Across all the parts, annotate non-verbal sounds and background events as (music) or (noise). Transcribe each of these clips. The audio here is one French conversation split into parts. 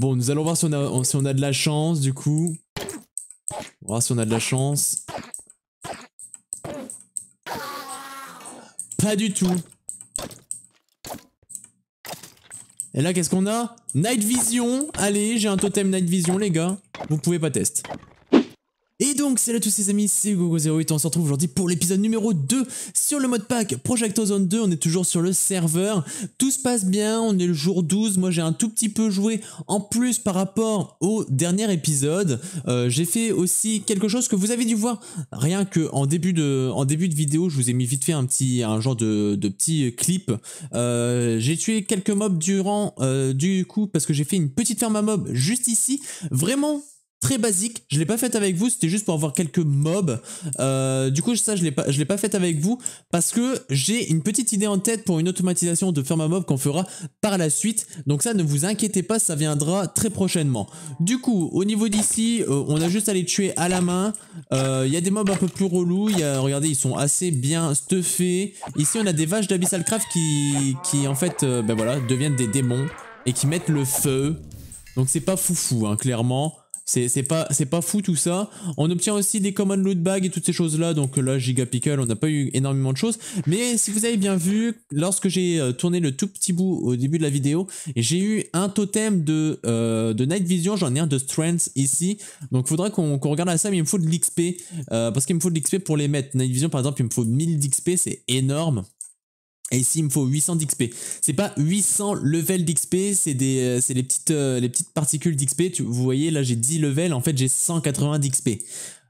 Bon, nous allons voir si on a, de la chance, du coup. On va voir si on a de la chance. Pas du tout. Et là, qu'est-ce qu'on a Night Vision Allez, j'ai un totem Night Vision, les gars. Vous pouvez pas tester donc, salut à tous ces amis, c'est Gogo08, on se retrouve aujourd'hui pour l'épisode numéro 2 sur le mode pack Project Zone 2, on est toujours sur le serveur, tout se passe bien, on est le jour 12, moi j'ai un tout petit peu joué en plus par rapport au dernier épisode, euh, j'ai fait aussi quelque chose que vous avez dû voir, rien que en début de, en début de vidéo, je vous ai mis vite fait un petit, un genre de, de petit clip, euh, j'ai tué quelques mobs durant, euh, du coup, parce que j'ai fait une petite ferme à mobs juste ici, vraiment très basique. Je l'ai pas fait avec vous, c'était juste pour avoir quelques mobs. Euh, du coup, ça, je l'ai pas, je l'ai pas fait avec vous parce que j'ai une petite idée en tête pour une automatisation de ferma mob qu'on fera par la suite. Donc ça, ne vous inquiétez pas, ça viendra très prochainement. Du coup, au niveau d'ici, euh, on a juste à les tuer à la main. Euh, il y a des mobs un peu plus relous. Y a, regardez, ils sont assez bien stuffés. Ici, on a des vaches Craft qui, qui, en fait, ben voilà, deviennent des démons et qui mettent le feu. Donc c'est pas foufou, hein, clairement. C'est pas, pas fou tout ça. On obtient aussi des common loot bags et toutes ces choses-là. Donc euh, là, Giga Pickle, on n'a pas eu énormément de choses. Mais si vous avez bien vu, lorsque j'ai euh, tourné le tout petit bout au début de la vidéo, j'ai eu un totem de, euh, de Night Vision. J'en ai un de Strength ici. Donc faudra qu'on regarde à ça. Mais il me faut de l'XP. parce qu'il me faut de l'XP pour les mettre. Night Vision, par exemple, il me faut 1000 d'XP. C'est énorme. Et ici, il me faut 800 d'XP. C'est pas 800 levels d'XP, c'est des, euh, les petites, euh, les petites particules d'XP. Vous voyez, là, j'ai 10 levels. En fait, j'ai 180 d'XP.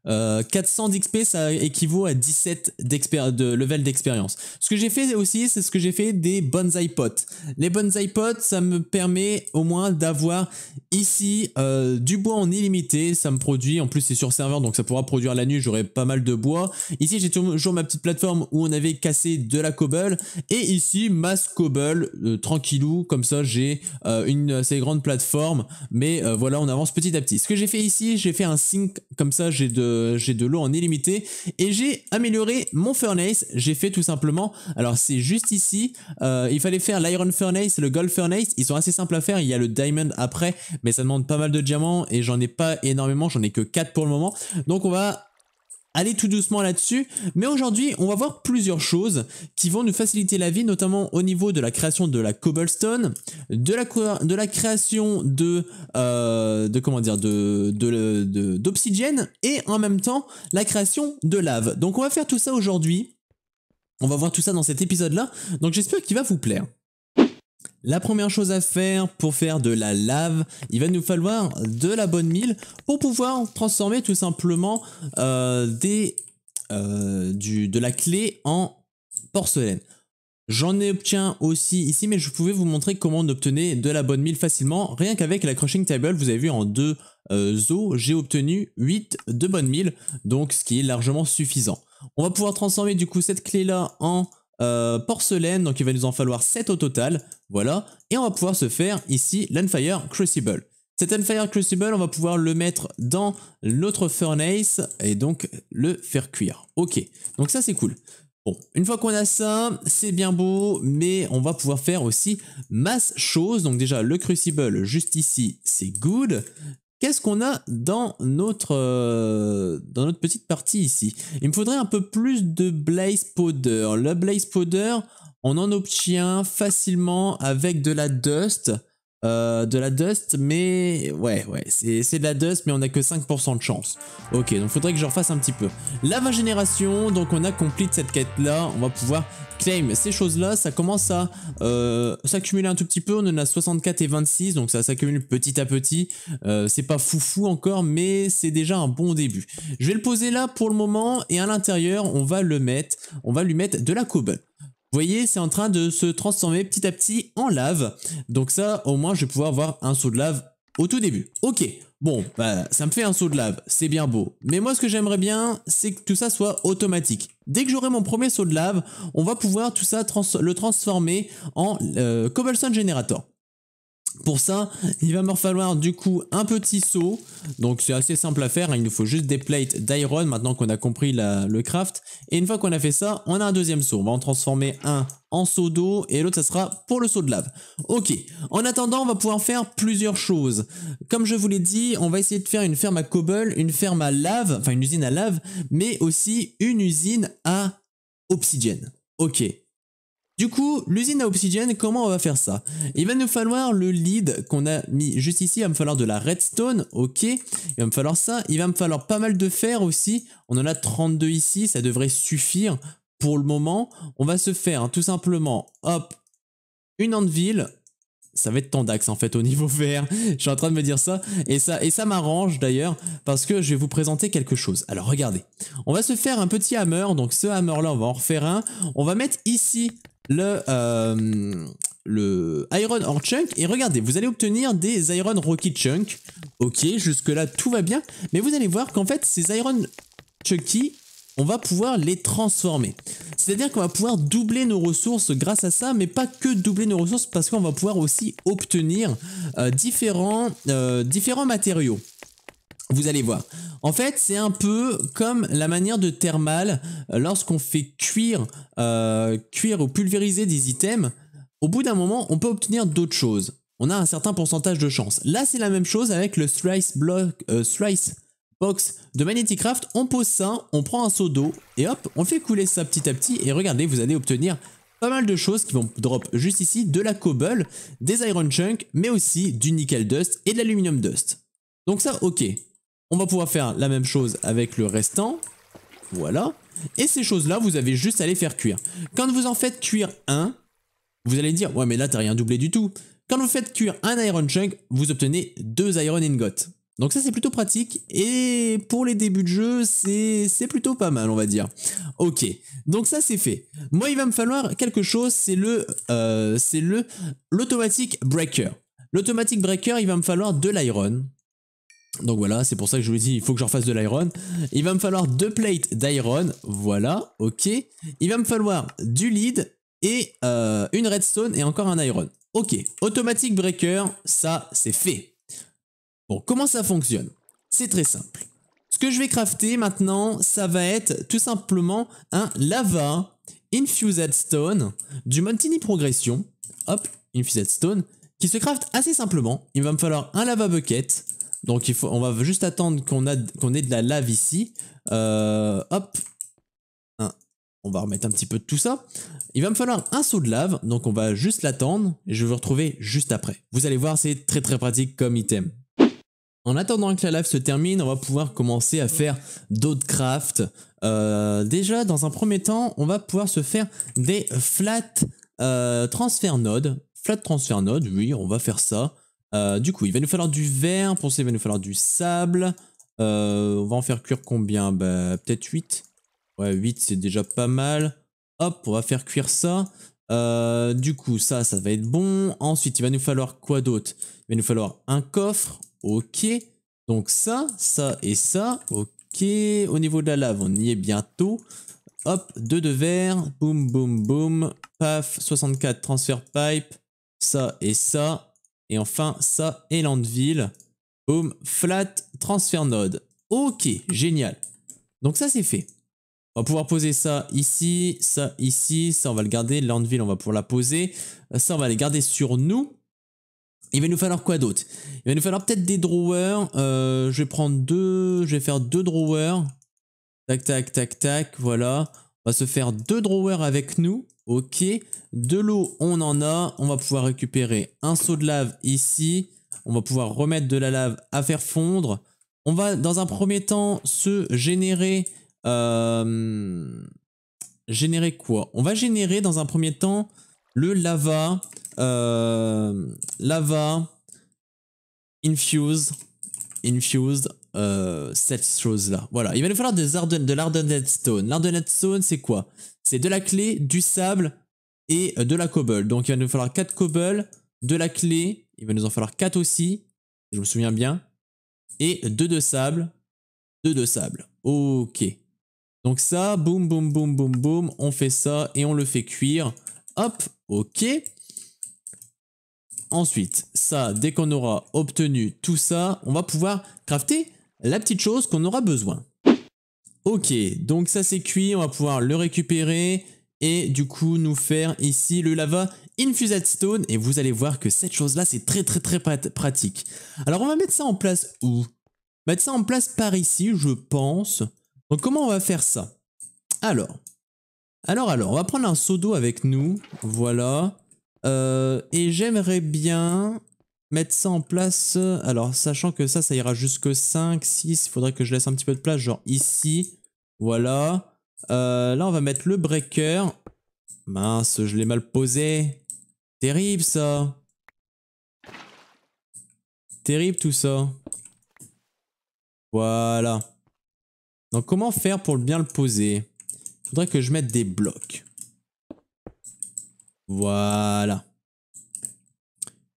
400 euh, d'XP, ça équivaut à 17 de level d'expérience. Ce que j'ai fait aussi, c'est ce que j'ai fait des bonsai iPods. Les bonsai iPods, ça me permet au moins d'avoir ici euh, du bois en illimité. Ça me produit, en plus c'est sur serveur, donc ça pourra produire la nuit, j'aurai pas mal de bois. Ici, j'ai toujours ma petite plateforme où on avait cassé de la cobble. Et ici, masse cobble, euh, tranquillou, comme ça j'ai une assez grande plateforme. Mais voilà, on avance petit à petit. Ce que j'ai fait ici, j'ai fait un sync, comme ça j'ai de euh, j'ai de l'eau en illimité et j'ai amélioré mon furnace. J'ai fait tout simplement, alors c'est juste ici, euh, il fallait faire l'iron furnace, le gold furnace, ils sont assez simples à faire, il y a le diamond après, mais ça demande pas mal de diamants et j'en ai pas énormément, j'en ai que 4 pour le moment. Donc on va Allez tout doucement là-dessus, mais aujourd'hui on va voir plusieurs choses qui vont nous faciliter la vie, notamment au niveau de la création de la cobblestone, de la, de la création de, euh, de comment dire, de de, et en même temps la création de lave. Donc on va faire tout ça aujourd'hui. On va voir tout ça dans cet épisode-là. Donc j'espère qu'il va vous plaire. La première chose à faire pour faire de la lave, il va nous falloir de la bonne mille pour pouvoir transformer tout simplement euh, des, euh, du, de la clé en porcelaine. J'en ai obtient aussi ici, mais je pouvais vous montrer comment on obtenait de la bonne mille facilement. Rien qu'avec la crushing table, vous avez vu en deux euh, j'ai obtenu 8 de bonne mille, donc ce qui est largement suffisant. On va pouvoir transformer du coup cette clé là en euh, porcelaine, donc il va nous en falloir 7 au total. Voilà. Et on va pouvoir se faire ici l'Unfire Crucible. Cet Unfire Crucible, on va pouvoir le mettre dans notre furnace et donc le faire cuire. Ok, donc ça c'est cool. Bon, une fois qu'on a ça, c'est bien beau, mais on va pouvoir faire aussi masse choses. Donc déjà, le Crucible juste ici, c'est good. Qu'est-ce qu'on a dans notre, euh, dans notre petite partie ici Il me faudrait un peu plus de Blaze Powder. Le Blaze Powder, on en obtient facilement avec de la Dust. Euh, de la dust, mais ouais, ouais, c'est de la dust, mais on a que 5% de chance. Ok, donc faudrait que j'en fasse un petit peu. La génération, donc on a complete cette quête-là, on va pouvoir claim ces choses-là, ça commence à euh, s'accumuler un tout petit peu, on en a 64 et 26, donc ça s'accumule petit à petit, euh, c'est pas foufou encore, mais c'est déjà un bon début. Je vais le poser là pour le moment, et à l'intérieur, on va le mettre, on va lui mettre de la cobble. Vous voyez, c'est en train de se transformer petit à petit en lave. Donc ça, au moins, je vais pouvoir avoir un saut de lave au tout début. Ok, bon, bah, ça me fait un saut de lave, c'est bien beau. Mais moi, ce que j'aimerais bien, c'est que tout ça soit automatique. Dès que j'aurai mon premier saut de lave, on va pouvoir tout ça le transformer en euh, cobblestone generator. Pour ça, il va me falloir du coup un petit saut. Donc c'est assez simple à faire, hein. il nous faut juste des plates d'iron maintenant qu'on a compris le craft. Et une fois qu'on a fait ça, on a un deuxième saut. On va en transformer un en seau d'eau et l'autre ça sera pour le seau de lave. Ok, en attendant on va pouvoir faire plusieurs choses. Comme je vous l'ai dit, on va essayer de faire une ferme à cobble, une ferme à lave, enfin une usine à lave, mais aussi une usine à obsidienne. Ok, du coup, l'usine à obsidienne, comment on va faire ça Il va nous falloir le lead qu'on a mis juste ici, il va me falloir de la redstone, ok, il va me falloir ça, il va me falloir pas mal de fer aussi, on en a 32 ici, ça devrait suffire pour le moment. On va se faire hein, tout simplement, hop, une anvil, ça va être d'axes en fait au niveau vert. (laughs) je suis en train de me dire ça. Et ça, et ça m'arrange d'ailleurs parce que je vais vous présenter quelque chose. Alors regardez, on va se faire un petit hammer. Donc ce hammer là, on va en refaire un. On va mettre ici le, euh, le Iron Ore Chunk. Et regardez, vous allez obtenir des Iron Rocky Chunk. Ok, jusque-là, tout va bien. Mais vous allez voir qu'en fait, ces Iron chunky on va pouvoir les transformer. C'est-à-dire qu'on va pouvoir doubler nos ressources grâce à ça, mais pas que doubler nos ressources, parce qu'on va pouvoir aussi obtenir euh, différents, euh, différents matériaux. Vous allez voir. En fait, c'est un peu comme la manière de thermal euh, lorsqu'on fait cuire, euh, cuire ou pulvériser des items. Au bout d'un moment, on peut obtenir d'autres choses. On a un certain pourcentage de chance. Là, c'est la même chose avec le euh, slice box de Magneticraft. On pose ça, on prend un seau d'eau et hop, on fait couler ça petit à petit. Et regardez, vous allez obtenir pas mal de choses qui vont drop juste ici, de la cobble, des iron Chunks, mais aussi du nickel dust et de l'aluminium dust. Donc ça, ok. On va pouvoir faire la même chose avec le restant. Voilà. Et ces choses-là, vous avez juste à les faire cuire. Quand vous en faites cuire un, vous allez dire, ouais mais là t'as rien doublé du tout. Quand vous faites cuire un iron chunk, vous obtenez deux iron ingots. Donc ça c'est plutôt pratique et pour les débuts de jeu c'est plutôt pas mal on va dire. Ok, donc ça c'est fait. Moi il va me falloir quelque chose, c'est le euh, c'est le l'automatic breaker. L'automatic breaker il va me falloir de l'iron. Donc voilà, c'est pour ça que je vous dis il faut que j'en fasse de l'iron. Il va me falloir deux plates d'iron, voilà, ok. Il va me falloir du lead et euh, une redstone et encore un iron. Ok, automatic breaker, ça c'est fait. Bon, comment ça fonctionne C'est très simple. Ce que je vais crafter maintenant, ça va être tout simplement un lava infused stone du Montini Progression. Hop, infused stone, qui se craft assez simplement. Il va me falloir un lava bucket, donc il faut, on va juste attendre qu'on qu'on ait de la lave ici. Euh, hop. On va remettre un petit peu de tout ça. Il va me falloir un saut de lave, donc on va juste l'attendre et je vais vous retrouver juste après. Vous allez voir, c'est très très pratique comme item. En attendant que la lave se termine, on va pouvoir commencer à faire d'autres crafts. Euh, déjà, dans un premier temps, on va pouvoir se faire des flat euh, transfer nodes. Flat transfer nodes, oui, on va faire ça. Euh, du coup, il va nous falloir du verre, pour ça il va nous falloir du sable. Euh, on va en faire cuire combien bah, peut-être 8. Ouais, 8 c'est déjà pas mal. Hop, on va faire cuire ça. Euh, du coup, ça, ça va être bon. Ensuite, il va nous falloir quoi d'autre Il va nous falloir un coffre. Ok. Donc ça, ça et ça. Ok. Au niveau de la lave, on y est bientôt. Hop, 2 de verre. Boum, boum, boum. Paf, 64 transfert pipe. Ça et ça. Et enfin, ça, Landville. Boom, flat transfer node. Ok, génial. Donc ça, c'est fait. On va pouvoir poser ça ici, ça ici, ça on va le garder. Landville, on va pouvoir la poser. Euh, ça, on va les garder sur nous. Il va nous falloir quoi d'autre Il va nous falloir peut-être des drawers. Euh, je vais prendre deux, je vais faire deux drawers. Tac, tac, tac, tac, voilà. On va se faire deux drawers avec nous. Ok, de l'eau, on en a. On va pouvoir récupérer un seau de lave ici. On va pouvoir remettre de la lave à faire fondre. On va dans un premier temps se générer... Euh, générer quoi On va générer dans un premier temps le lava... Euh, lava... Infuse. Infused. Euh, cette chose-là. Voilà, il va nous falloir des de l'Ardennette Stone. L'Ardennette Stone, c'est quoi C'est de la clé, du sable et euh, de la cobble. Donc il va nous falloir 4 cobble, de la clé, il va nous en falloir 4 aussi, je me souviens bien, et 2 de sable, 2 de sable. Ok. Donc ça, boum, boum, boum, boum, boum, on fait ça et on le fait cuire. Hop, ok. Ensuite, ça, dès qu'on aura obtenu tout ça, on va pouvoir crafter la petite chose qu'on aura besoin. Ok, donc ça c'est cuit, on va pouvoir le récupérer et du coup nous faire ici le lava infused stone et vous allez voir que cette chose là c'est très très très pratique. Alors on va mettre ça en place où Mettre ça en place par ici je pense. Donc comment on va faire ça Alors, alors alors on va prendre un seau d'eau avec nous, voilà. Euh, et j'aimerais bien mettre ça en place. Alors, sachant que ça, ça ira jusque 5, 6. Il faudrait que je laisse un petit peu de place, genre ici. Voilà. Euh, là, on va mettre le breaker. Mince, je l'ai mal posé. Terrible, ça. Terrible, tout ça. Voilà. Donc, comment faire pour bien le poser il Faudrait que je mette des blocs. Voilà.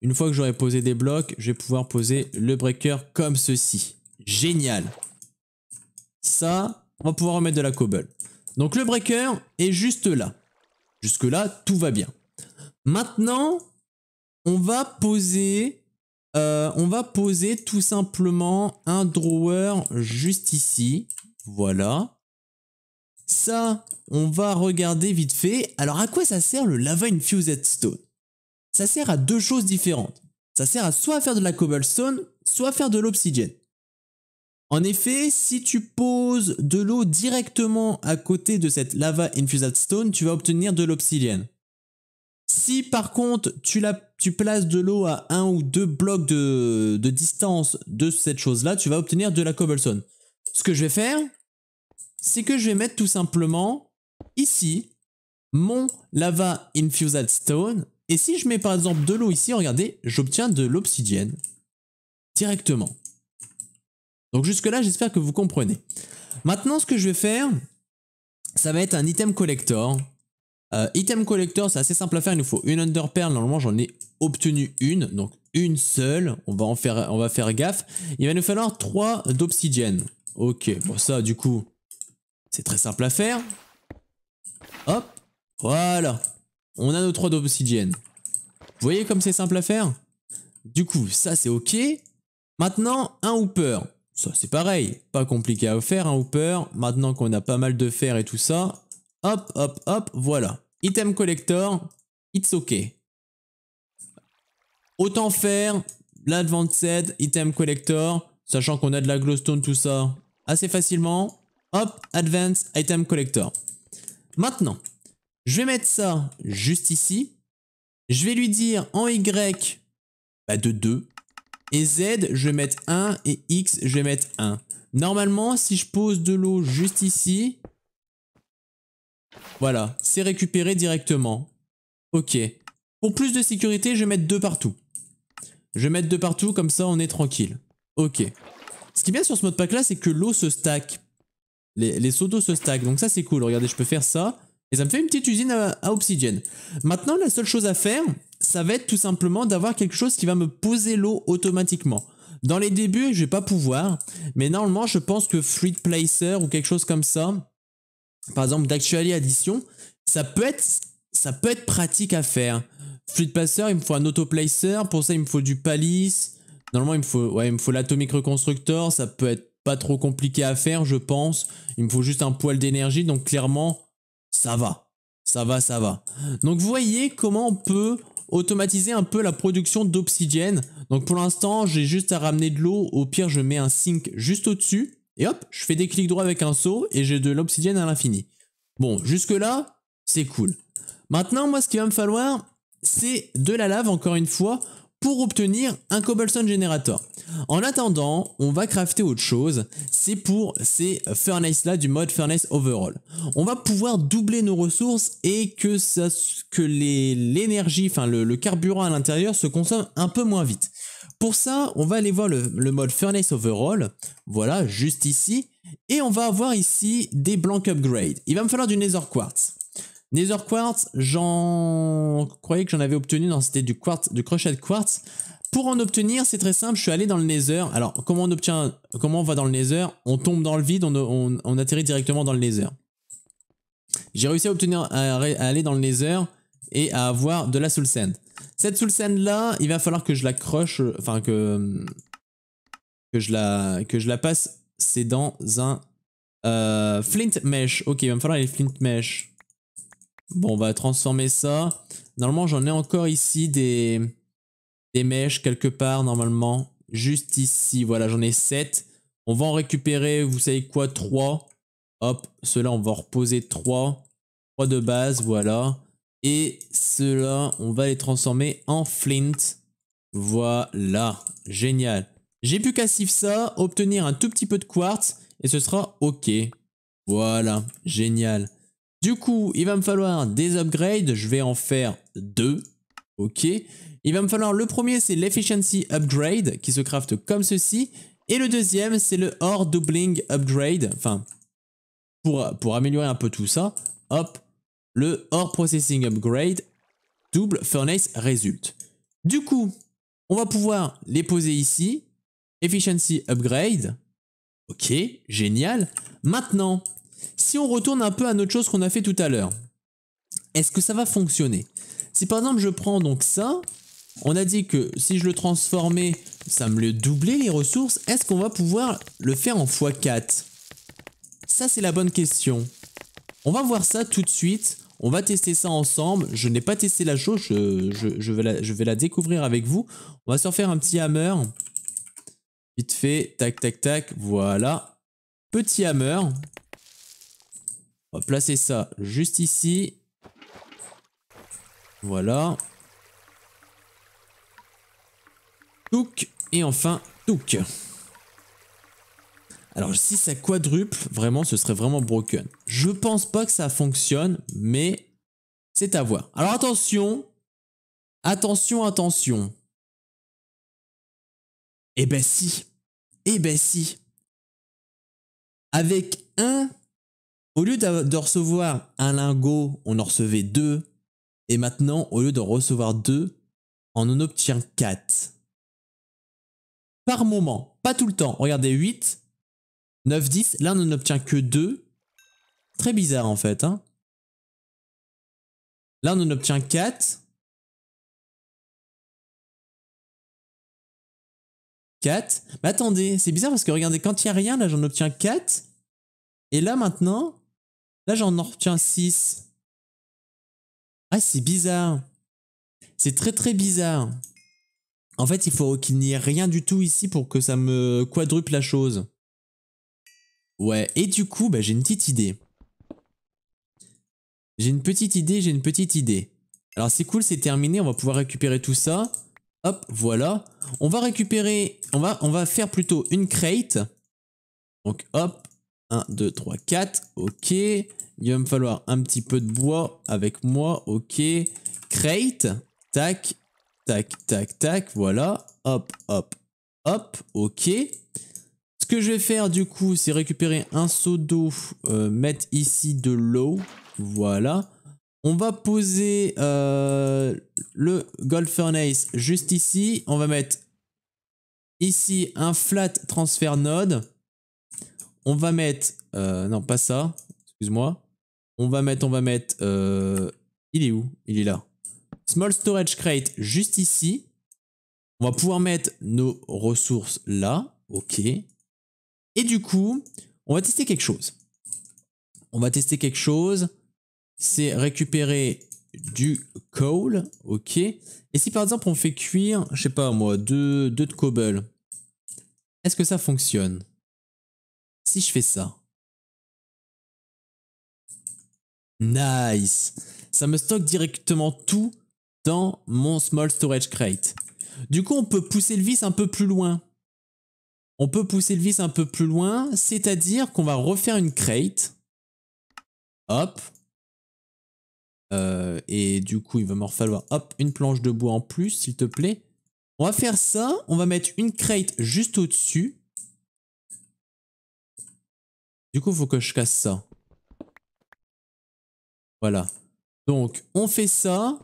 Une fois que j'aurai posé des blocs, je vais pouvoir poser le breaker comme ceci. Génial. Ça, on va pouvoir remettre de la cobble. Donc le breaker est juste là. Jusque là, tout va bien. Maintenant, on va poser, euh, on va poser tout simplement un drawer juste ici. Voilà. Ça, on va regarder vite fait. Alors à quoi ça sert le lava infused stone ça sert à deux choses différentes. Ça sert à soit faire de la cobblestone, soit faire de l'obsidienne. En effet, si tu poses de l'eau directement à côté de cette lava infused stone, tu vas obtenir de l'obsidienne. Si par contre tu, places de l'eau à un ou deux blocs de, de distance de cette chose-là, tu vas obtenir de la cobblestone. Ce que je vais faire, c'est que je vais mettre tout simplement ici mon lava infused stone et si je mets par exemple de l'eau ici, regardez, j'obtiens de l'obsidienne directement. Donc jusque là, j'espère que vous comprenez. Maintenant, ce que je vais faire, ça va être un item collector. Euh, item collector, c'est assez simple à faire, il nous faut une underperle, normalement j'en ai obtenu une, donc une seule, on va en faire, on va faire gaffe. Il va nous falloir 3 d'obsidienne. Ok, bon ça du coup, c'est très simple à faire. Hop, voilà. On a nos trois d'obsidienne. Vous voyez comme c'est simple à faire Du coup, ça c'est ok. Maintenant, un hooper. Ça c'est pareil, pas compliqué à faire un hooper. Maintenant qu'on a pas mal de fer et tout ça, hop, hop, hop, voilà. Item collector, it's ok. Autant faire l'advanced item collector, sachant qu'on a de la glowstone, tout ça, assez facilement. Hop, advanced item collector. Maintenant, je vais mettre ça juste ici. Je vais lui dire en Y bah, de 2. Et Z, je vais mettre 1. Et X, je vais mettre 1. Normalement, si je pose de l'eau juste ici, voilà, c'est récupéré directement. Ok. Pour plus de sécurité, je vais mettre 2 partout. Je vais mettre 2 partout, comme ça on est tranquille. Ok. Ce qui est bien sur ce mode pack là, c'est que l'eau se stack. Les, les d'eau se stack, donc ça c'est cool. Regardez, je peux faire ça. Et ça me fait une petite usine à, Oxygène. Maintenant, la seule chose à faire, ça va être tout simplement d'avoir quelque chose qui va me poser l'eau automatiquement. Dans les débuts, je vais pas pouvoir, mais normalement, je pense que Fluid Placer ou quelque chose comme ça, par exemple d'Actually Addition, ça peut être ça peut être pratique à faire. Fluid Placer, il me faut un autoplacer, pour ça il me faut du Palis. Normalement, il me faut ouais, il me faut l'atomic reconstructor, ça peut être pas trop compliqué à faire, je pense. Il me faut juste un poil d'énergie, donc clairement, ça va. Ça va, ça va. Donc vous voyez comment on peut automatiser un peu la production d'oxygène. Donc pour l'instant, j'ai juste à ramener de l'eau. Au pire, je mets un sink juste au-dessus. Et hop, je fais des clics droits avec un seau et j'ai de l'obsidienne à l'infini. Bon, jusque-là, c'est cool. Maintenant, moi, ce qu'il va me falloir, c'est de la lave, encore une fois, pour obtenir un cobblestone generator. En attendant, on va crafter autre chose, c'est pour ces furnaces là du mode furnace overall. On va pouvoir doubler nos ressources et que, ça, que l'énergie, enfin le, carburant à l'intérieur se consomme un peu moins vite. Pour ça, on va aller voir le, mode furnace overall, voilà, juste ici, et on va avoir ici des blank upgrades. Il va me falloir du nether quartz. Nether quartz, j'en croyais que j'en avais obtenu, non c'était du quartz, du crochet de quartz. Pour en obtenir, c'est très simple, je suis allé dans le Nether. Alors comment on obtient, comment on va dans le Nether On tombe dans le vide, on, atterrit directement dans le Nether. J'ai réussi à obtenir, à, aller dans le Nether et à avoir de la Soul Sand. Cette Soul Sand là, il va falloir que je la croche, enfin que, que je la, que je la passe, c'est dans un euh, Flint Mesh. Ok, il va me falloir les Flint Mesh. Bon, on va transformer ça. Normalement, j'en ai encore ici des, des mèches quelque part, normalement. Juste ici, voilà, j'en ai 7. On va en récupérer, vous savez quoi, 3. Hop, ceux-là, on va reposer 3. 3 de base, voilà. Et ceux-là, on va les transformer en flint. Voilà, génial. J'ai pu casser ça, obtenir un tout petit peu de quartz, et ce sera OK. Voilà, génial. Du coup, il va me falloir des upgrades. Je vais en faire deux. Ok. Il va me falloir le premier, c'est l'efficiency upgrade qui se crafte comme ceci. Et le deuxième, c'est le or doubling upgrade. Enfin, pour, améliorer un peu tout ça, hop, le or processing upgrade, double furnace result. Du coup, on va pouvoir les poser ici. Efficiency upgrade. Ok, génial. Maintenant, si on retourne un peu à notre chose qu'on a fait tout à l'heure, est-ce que ça va fonctionner Si par exemple je prends donc ça, on a dit que si je le transformais, ça me le doublait les ressources, est-ce qu'on va pouvoir le faire en x4 Ça c'est la bonne question. On va voir ça tout de suite, on va tester ça ensemble. Je n'ai pas testé la chose, je, vais la, vais la, découvrir avec vous. On va se refaire un petit hammer. Vite fait, tac tac tac, voilà. Petit hammer, on va placer ça juste ici. Voilà. Touk. Et enfin, Touk. Alors si ça quadruple, vraiment, ce serait vraiment broken. Je pense pas que ça fonctionne, mais c'est à voir. Alors attention, attention, attention. Eh ben si, eh ben si. Avec un au lieu de recevoir un lingot, on en recevait deux. Et maintenant, au lieu d'en recevoir deux, on en obtient quatre. Par moment, pas tout le temps. Regardez, 8, 9, 10. Là, on n'en obtient que deux. Très bizarre en fait. Là, on en obtient 4. Quatre. Mais attendez, c'est bizarre parce que regardez, quand il n'y a rien, là, j'en obtiens quatre. Et là, maintenant, Là, j'en en retiens 6. Ah, c'est bizarre. C'est très très bizarre. En fait, il faut qu'il n'y ait rien du tout ici pour que ça me quadruple la chose. Ouais, et du coup, bah, j'ai une petite idée. J'ai une petite idée, j'ai une petite idée. Alors c'est cool, c'est terminé, on va pouvoir récupérer tout ça. Hop, voilà. On va récupérer, on va, on va faire plutôt une crate. Donc hop, 1, 2, 3, 4. Ok. Il va me falloir un petit peu de bois avec moi. Ok. Crate. Tac. Tac, tac, tac. Voilà. Hop, hop, hop. Ok. Ce que je vais faire du coup, c'est récupérer un seau d'eau. Euh, mettre ici de l'eau. Voilà. On va poser euh, le Gold Furnace juste ici. On va mettre ici un flat transfer node on va mettre. Euh, non, pas ça. Excuse-moi. On va mettre, on va mettre. Euh, il est où Il est là. Small storage crate juste ici. On va pouvoir mettre nos ressources là. Ok. Et du coup, on va tester quelque chose. On va tester quelque chose. C'est récupérer du coal. Ok. Et si par exemple on fait cuire, je sais pas moi, deux, deux de cobble, est-ce que ça fonctionne si je fais ça. Nice. Ça me stocke directement tout dans mon small storage crate. Du coup, on peut pousser le vis un peu plus loin. On peut pousser le vis un peu plus loin, c'est-à-dire qu'on va refaire une crate. Hop. Euh, et du coup, il va me falloir, hop, une planche de bois en plus, s'il te plaît. On va faire ça, on va mettre une crate juste au-dessus. Du coup, il faut que je casse ça. Voilà. Donc, on fait ça.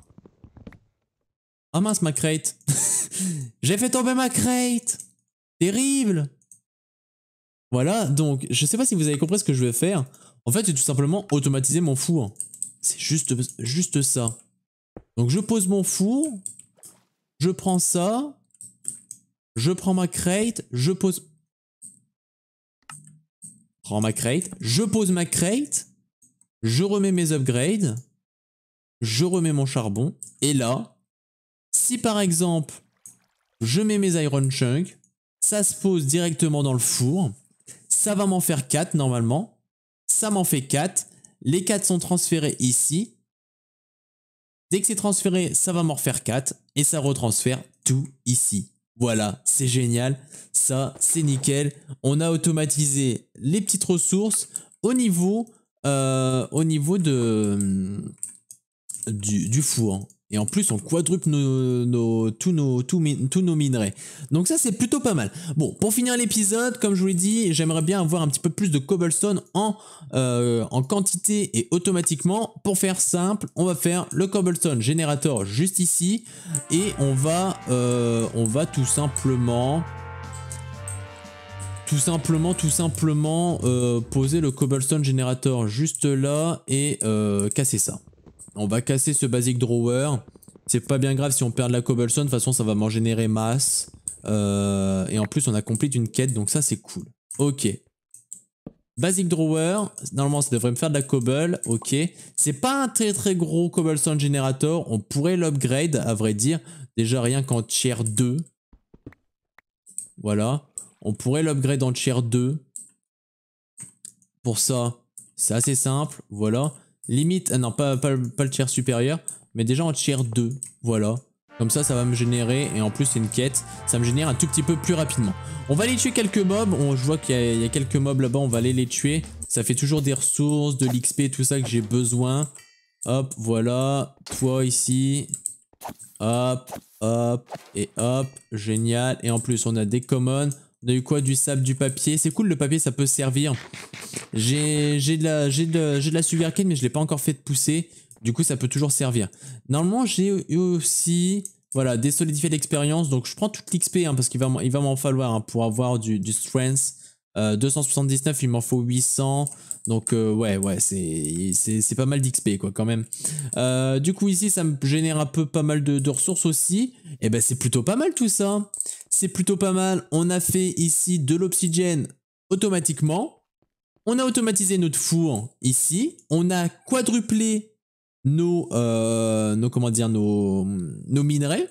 Ah mince, ma crate. (laughs) J'ai fait tomber ma crate. Terrible. Voilà, donc, je sais pas si vous avez compris ce que je vais faire. En fait, c'est tout simplement automatiser mon four. C'est juste, juste ça. Donc, je pose mon four. Je prends ça. Je prends ma crate. Je pose prends ma crate, je pose ma crate, je remets mes upgrades, je remets mon charbon, et là, si par exemple, je mets mes iron chunks, ça se pose directement dans le four, ça va m'en faire 4 normalement, ça m'en fait 4, les 4 sont transférés ici, dès que c'est transféré, ça va m'en faire 4, et ça retransfère tout ici. Voilà, c'est génial. Ça, c'est nickel. On a automatisé les petites ressources au niveau, euh, au niveau de, euh, du four. Et en plus, on quadruple nos, tous, nos, tous, nos minerais. Donc ça, c'est plutôt pas mal. Bon, pour finir l'épisode, comme je vous l'ai dit, j'aimerais bien avoir un petit peu plus de cobblestone en, euh, en quantité et automatiquement. Pour faire simple, on va faire le cobblestone générateur juste ici. Et on va, euh, on va tout simplement... Tout simplement, tout simplement euh, poser le cobblestone générateur juste là et casser ça on va casser ce basic drawer. C'est pas bien grave si on perd de la cobblestone, de toute façon ça va m'en générer masse. Euh, et en plus on a une quête, donc ça c'est cool. Ok. Basic drawer, normalement ça devrait me faire de la cobble, ok. C'est pas un très très gros cobblestone Generator on pourrait l'upgrade à vrai dire. Déjà rien qu'en tier 2. Voilà. On pourrait l'upgrade en tier 2. Pour ça, c'est assez simple, voilà. Limite, euh, non, pas, pas, le tiers supérieur, mais déjà en tiers 2, voilà. Comme ça, ça va me générer, et en plus c'est une quête, ça me génère un tout petit peu plus rapidement. On va aller tuer quelques mobs, on, je vois qu'il y, a quelques mobs là-bas, on va aller les tuer. Ça fait toujours des ressources, de l'XP, tout ça que j'ai besoin. Hop, voilà, toi ici. Hop, hop, et hop, génial. Et en plus on a des commons, on a eu quoi Du sable, du papier. C'est cool, le papier, ça peut servir. J'ai de la, de, la mais je l'ai pas encore fait de pousser. Du coup, ça peut toujours servir. Normalement, j'ai aussi... Voilà, des solidifier d'expérience Donc, je prends toute l'XP hein, parce qu'il va m'en falloir hein, pour avoir du, strength. 279, euh, il m'en faut 800. Donc euh, ouais, ouais, c'est pas mal d'XP quoi quand même. Euh, du coup ici, ça me génère un peu pas mal de, ressources aussi. Et eh ben c'est plutôt pas mal tout ça c'est plutôt pas mal. On a fait ici de l'oxygène automatiquement. On a automatisé notre four ici. On a quadruplé nos, euh, nos comment dire, nos, nos minerais.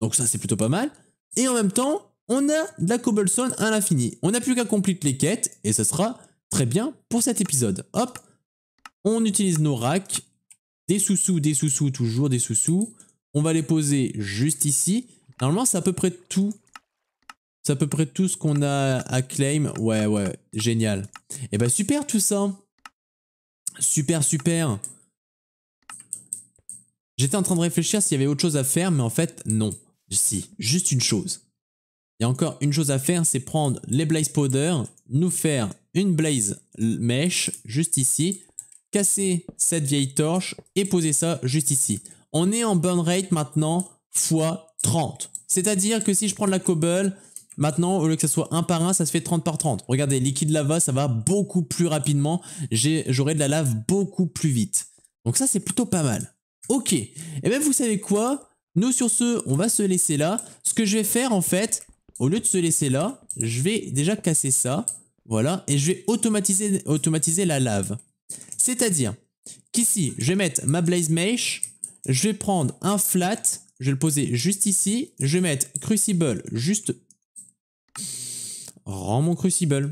Donc ça, c'est plutôt pas mal. Et en même temps, on a de la cobblestone à l'infini. On n'a plus qu'à compléter les quêtes et ça sera très bien pour cet épisode. Hop, on utilise nos racks. Des sous-sous, des sous-sous, toujours des sous-sous. On va les poser juste ici. Normalement, c'est à peu près tout c'est à peu près tout ce qu'on a à claim. Ouais, ouais, génial. Et eh ben super tout ça. Super, super. J'étais en train de réfléchir s'il y avait autre chose à faire, mais en fait, non. Si, juste une chose. Il y a encore une chose à faire, c'est prendre les blaze powder, nous faire une blaze mesh, juste ici, casser cette vieille torche et poser ça juste ici. On est en burn rate maintenant fois 30. C'est-à-dire que si je prends la cobble, Maintenant, au lieu que ça soit un par un, ça se fait 30 par 30. Regardez, liquide lava, ça va beaucoup plus rapidement. J'aurai de la lave beaucoup plus vite. Donc ça, c'est plutôt pas mal. Ok. Et eh bien, vous savez quoi Nous, sur ce, on va se laisser là. Ce que je vais faire, en fait, au lieu de se laisser là, je vais déjà casser ça. Voilà. Et je vais automatiser, automatiser la lave. C'est-à-dire qu'ici, je vais mettre ma blaze mesh. Je vais prendre un flat. Je vais le poser juste ici. Je vais mettre crucible juste Rends mon crucible.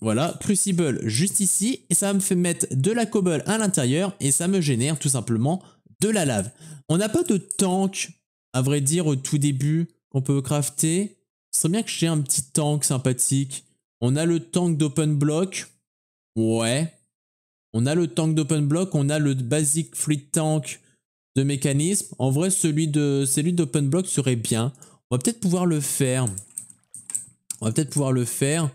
Voilà, crucible juste ici, et ça me fait mettre de la cobble à l'intérieur, et ça me génère tout simplement de la lave. On n'a pas de tank, à vrai dire, au tout début, qu'on peut crafter. Ce serait bien que j'ai un petit tank sympathique. On a le tank d'open block. Ouais. On a le tank d'open block, on a le basic fluid tank de mécanisme. En vrai, celui d'open celui block serait bien. On va peut-être pouvoir le faire. On va peut-être pouvoir le faire.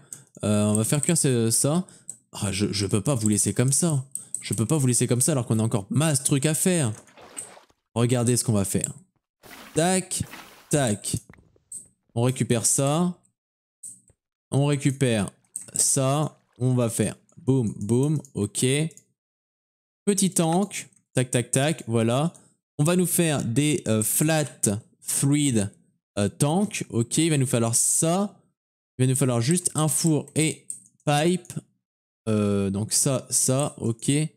Euh, on va faire cuire ça. Ah, je, ne peux pas vous laisser comme ça. Je peux pas vous laisser comme ça alors qu'on a encore masse de trucs à faire. Regardez ce qu'on va faire. Tac, tac. On récupère ça. On récupère ça. On va faire boum, boum, ok. Petit tank. Tac, tac, tac, voilà. On va nous faire des euh, flat fluid euh, tank. Ok, il va nous falloir ça. Il va nous falloir juste un four et pipe. Euh, donc ça, ça, ok. Pourquoi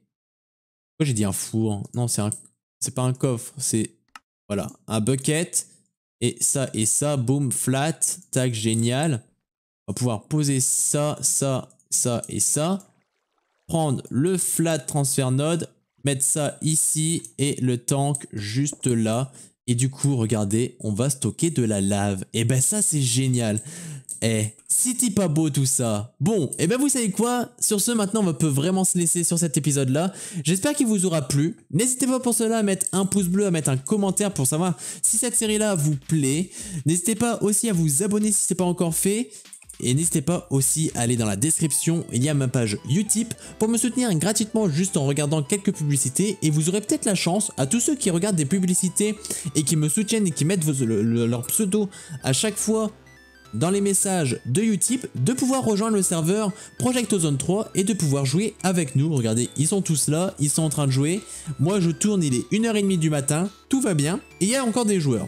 j'ai dit un four Non, c'est un... C'est pas un coffre, c'est... Voilà, un bucket. Et ça et ça, boom, flat. Tac, génial. On va pouvoir poser ça, ça, ça et ça. Prendre le flat transfer node. Mettre ça ici et le tank juste là. Et du coup, regardez, on va stocker de la lave. Et eh ben ça, c'est génial. Eh, c'était pas beau tout ça. Bon, et eh ben vous savez quoi Sur ce, maintenant, on peut vraiment se laisser sur cet épisode-là. J'espère qu'il vous aura plu. N'hésitez pas pour cela à mettre un pouce bleu, à mettre un commentaire pour savoir si cette série-là vous plaît. N'hésitez pas aussi à vous abonner si c'est pas encore fait. Et n'hésitez pas aussi à aller dans la description, il y a ma page Utip pour me soutenir gratuitement juste en regardant quelques publicités et vous aurez peut-être la chance à tous ceux qui regardent des publicités et qui me soutiennent et qui mettent leur pseudo à chaque fois dans les messages de Utip de pouvoir rejoindre le serveur Project Ozone 3 et de pouvoir jouer avec nous. Regardez, ils sont tous là, ils sont en train de jouer. Moi, je tourne, il est 1h30 du matin, tout va bien et il y a encore des joueurs.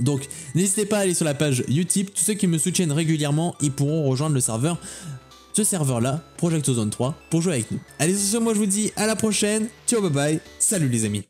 Donc n'hésitez pas à aller sur la page Utip, tous ceux qui me soutiennent régulièrement, ils pourront rejoindre le serveur, ce serveur là, Project Zone 3, pour jouer avec nous. Allez sur ce, moi je vous dis à la prochaine, ciao bye bye, salut les amis